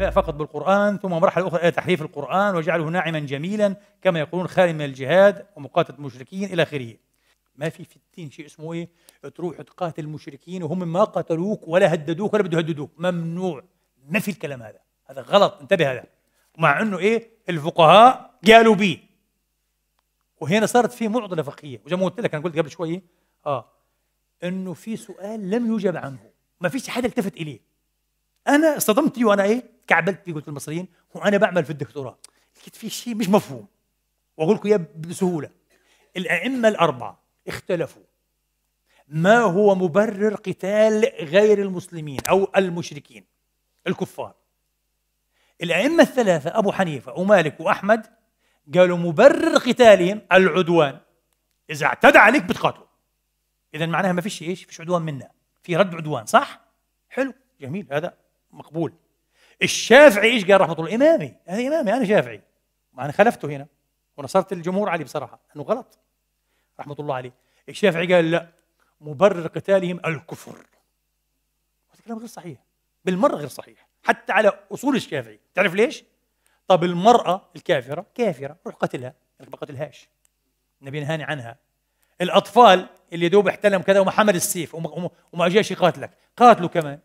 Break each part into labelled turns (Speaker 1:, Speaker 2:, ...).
Speaker 1: فقط بالقرآن ثم مرحلة أخرى إلى تحريف القرآن وجعله ناعما جميلا كما يقولون خالي من الجهاد ومقاتلة المشركين إلى آخره ما في في الدين شيء اسمه إيه تروح تقاتل المشركين وهم ما قتلوك ولا هددوك ولا بده يهددوك ممنوع ما في الكلام هذا هذا غلط انتبه هذا مع انه ايه الفقهاء قالوا به وهنا صارت في معضله فقهيه وزي ما قلت لك انا قلت قبل شوي اه انه في سؤال لم يجب عنه ما فيش حدا التفت اليه انا اصطدمت فيه وانا ايه كعبلت فيه قلت المصريين وانا بعمل في الدكتوراه لقيت في شيء مش مفهوم واقول لكم اياه بسهوله الائمه الاربعه اختلفوا ما هو مبرر قتال غير المسلمين او المشركين الكفار الائمه الثلاثه ابو حنيفه ومالك واحمد قالوا مبرر قتالهم العدوان اذا اعتدى عليك بتقاتله اذا معناها ما فيش ايش فيش عدوان منا في رد عدوان صح حلو جميل هذا مقبول الشافعي ايش قال رحمه الله امامي هذا امامي انا شافعي انا خلفته هنا ونصرت الجمهور عليه بصراحه انه غلط رحمه الله عليه الشافعي قال لا مبرر قتالهم الكفر هذا كلام غير صحيح بالمره غير صحيح حتى على اصول الشافعي تعرف ليش طب المراه الكافره كافره روح قتلها ما قتلهاش النبي نهاني عنها الاطفال اللي دوب احتلم كذا وما حمل السيف وما, وما جاش يقاتلك قاتله كمان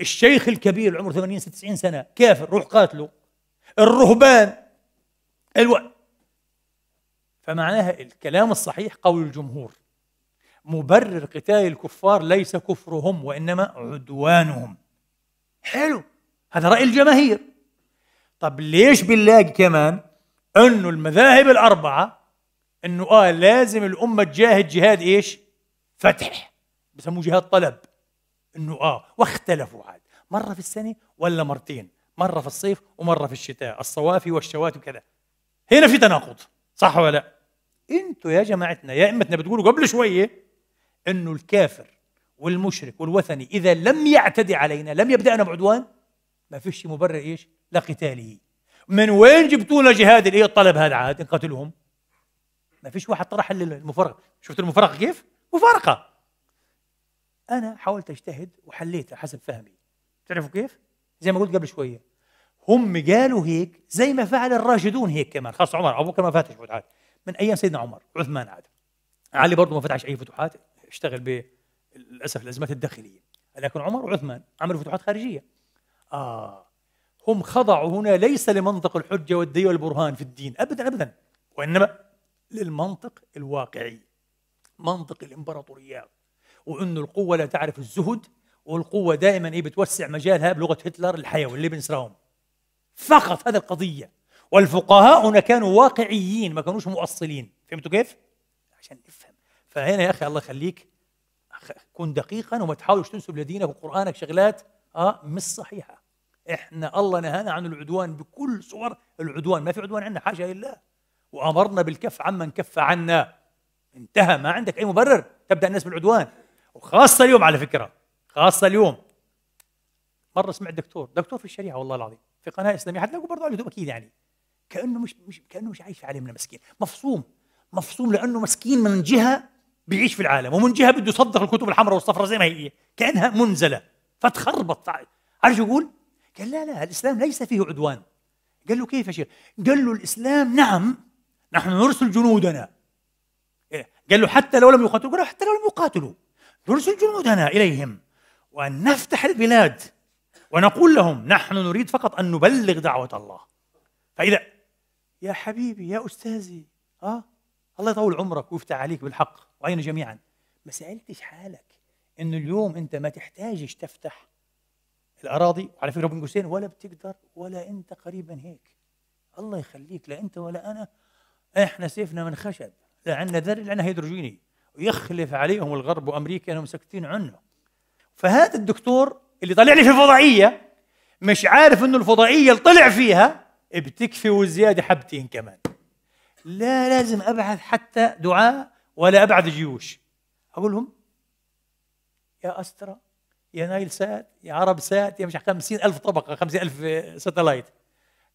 Speaker 1: الشيخ الكبير عمره 80 90 سنه كافر روح قاتله الرهبان الو... فمعناها الكلام الصحيح قول الجمهور مبرر قتال الكفار ليس كفرهم وانما عدوانهم حلو هذا راي الجماهير طب ليش بنلاقي كمان انه المذاهب الاربعه انه اه لازم الامه تجاهد جهاد ايش؟ فتح بسموه جهاد طلب انه اه واختلفوا عاد مره في السنه ولا مرتين مره في الصيف ومره في الشتاء الصوافي والشواتم كذا هنا في تناقض صح ولا لا انتوا يا جماعتنا يا امتنا بتقولوا قبل شويه انه الكافر والمشرك والوثني اذا لم يعتدي علينا لم يبدانا بعدوان ما فيش مبرر ايش لقتاله من وين جبتوا لنا جهاد هي إيه الطلب هذا عاد نقتلهم ما فيش واحد طرح المفارقه شفت المفارقه كيف مفارقه انا حاولت اجتهد وحليتها حسب فهمي تعرفوا كيف زي ما قلت قبل شويه هم قالوا هيك زي ما فعل الراشدون هيك كمان خاص عمر ابو بكر ما فاتح فتوحات من ايام سيدنا عمر عثمان عاد علي برضه ما فتحش اي فتوحات اشتغل للاسف الازمات الداخليه لكن عمر وعثمان عملوا فتوحات خارجيه اه هم خضعوا هنا ليس لمنطق الحجه والدليل والبرهان في الدين ابدا ابدا وانما للمنطق الواقعي منطق الامبراطوريات وانه القوه لا تعرف الزهد والقوه دائما ايه بتوسع مجالها بلغه هتلر الحيوي اللي بنسراهم فقط هذا القضيه والفقهاء هنا كانوا واقعيين ما كانوش مؤصلين فهمتوا كيف؟ عشان نفهم فهنا يا اخي الله يخليك كن دقيقا وما تحاولش تنسب لدينك وقرانك شغلات اه مش صحيحه احنا الله نهانا عن العدوان بكل صور العدوان ما في عدوان عندنا حاجه الا وامرنا بالكف عمن كف عنا انتهى ما عندك اي مبرر تبدا الناس بالعدوان وخاصه اليوم على فكره خاصه اليوم مره سمعت دكتور دكتور في الشريعه والله العظيم في قناه اسلاميه حتلاقوا برضه على اليوتيوب اكيد يعني كانه مش مش كانه مش عايش في عالمنا مسكين مفصوم مفصوم لانه مسكين من جهه بيعيش في العالم ومن جهه بده يصدق الكتب الحمراء والصفراء زي ما هي كانها منزله فتخربط عارف شو يقول؟ قال لا لا الاسلام ليس فيه عدوان قال له كيف يا شيخ؟ قال له الاسلام نعم نحن نرسل جنودنا إيه، قال له حتى لو لم يقاتلوا قال له حتى لو لم يقاتلوا نرسل جنودنا إليهم وأن نفتح البلاد ونقول لهم نحن نريد فقط أن نبلغ دعوة الله فإذا يا حبيبي يا أستاذي آه الله يطول عمرك ويفتح عليك بالحق وعينا جميعا ما سألتش حالك إنه اليوم أنت ما تحتاجش تفتح الأراضي على فكرة بين قوسين ولا بتقدر ولا أنت قريبا هيك الله يخليك لا أنت ولا أنا إحنا سيفنا من خشب لا عندنا ذر لا عندنا هيدروجيني يخلف عليهم الغرب وامريكا انهم ساكتين عنه فهذا الدكتور اللي طلع لي في الفضائيه مش عارف انه الفضائيه اللي طلع فيها بتكفي وزياده حبتين كمان لا لازم ابعث حتى دعاء ولا ابعث جيوش اقول لهم يا استرا يا نايل سات يا عرب سات يا مش خمسين ألف طبقة خمسين ألف ساتلايت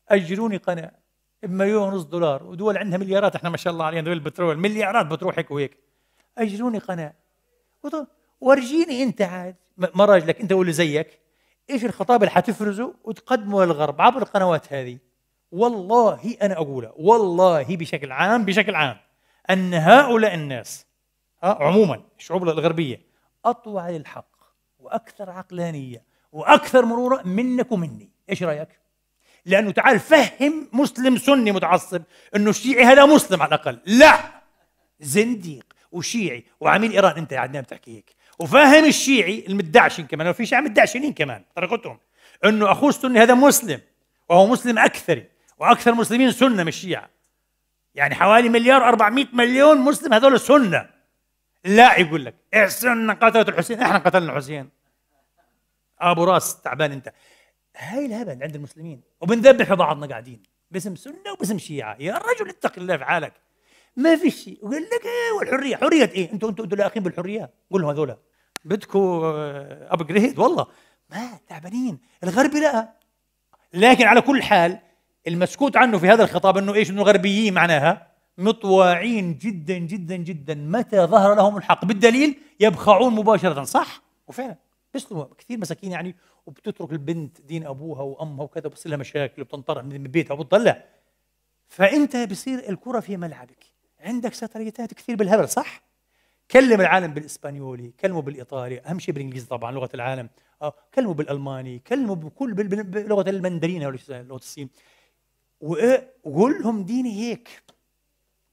Speaker 1: أجروني قناة بمليون ونص دولار ودول عندها مليارات احنا ما شاء الله علينا دول البترول مليارات بتروح هيك وهيك اجروني قناة ورجيني انت عاد ما راجلك انت واللي زيك ايش الخطاب اللي حتفرزه وتقدمه للغرب عبر القنوات هذه والله انا اقولها والله بشكل عام بشكل عام ان هؤلاء الناس عموما الشعوب الغربيه اطوع للحق واكثر عقلانيه واكثر مروره منك ومني ايش رايك لانه تعال فهم مسلم سني متعصب انه الشيعي هذا مسلم على الاقل لا زنديق وشيعي وعميل ايران انت يا عدنان بتحكي هيك وفاهم الشيعي المدعشن كمان في شيعة مدعشين كمان طريقتهم انه اخوه السني هذا مسلم وهو مسلم اكثري واكثر المسلمين سنه مش شيعه يعني حوالي مليار و400 مليون مسلم هذول سنه لا يقول لك إيه السنه قتلت الحسين احنا قتلنا الحسين ابو راس تعبان انت هاي الهبل عند المسلمين وبنذبح بعضنا قاعدين باسم سنه وباسم شيعه يا رجل اتق الله في حالك ما في شيء وقال لك ايه والحريه حريه ايه انتوا انتوا لاقين بالحريه قول لهم هذول بدكم ابجريد آه، والله ما تعبانين الغربي لا لكن على كل حال المسكوت عنه في هذا الخطاب انه ايش انه الغربيين معناها مطواعين جدا جدا جدا متى ظهر لهم الحق بالدليل يبخعون مباشره صح وفعلا بيسلموا كثير مساكين يعني وبتترك البنت دين ابوها وامها وكذا وبصير لها مشاكل وبتنطرح من بيتها وبتضلع فانت بصير الكره في ملعبك عندك ستريتات كثير بالهبل صح؟ كلم العالم بالاسبانيولي، كلمه بالايطالي، اهم شيء بالانجليزي طبعا لغه العالم، آه كلمه بالالماني، كلمه بكل بلغه المندرين او لغه الصين. وقول آه، لهم ديني هيك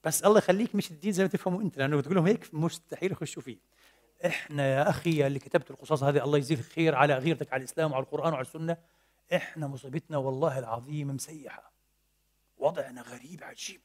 Speaker 1: بس الله يخليك مش الدين زي ما تفهموا انت لانه تقول لهم هيك مستحيل يخشوا فيه. احنا يا اخي اللي كتبت القصص هذه الله يجزيك خير على غيرتك على الاسلام وعلى القران وعلى السنه احنا مصيبتنا والله العظيم مسيحه. وضعنا غريب عجيب.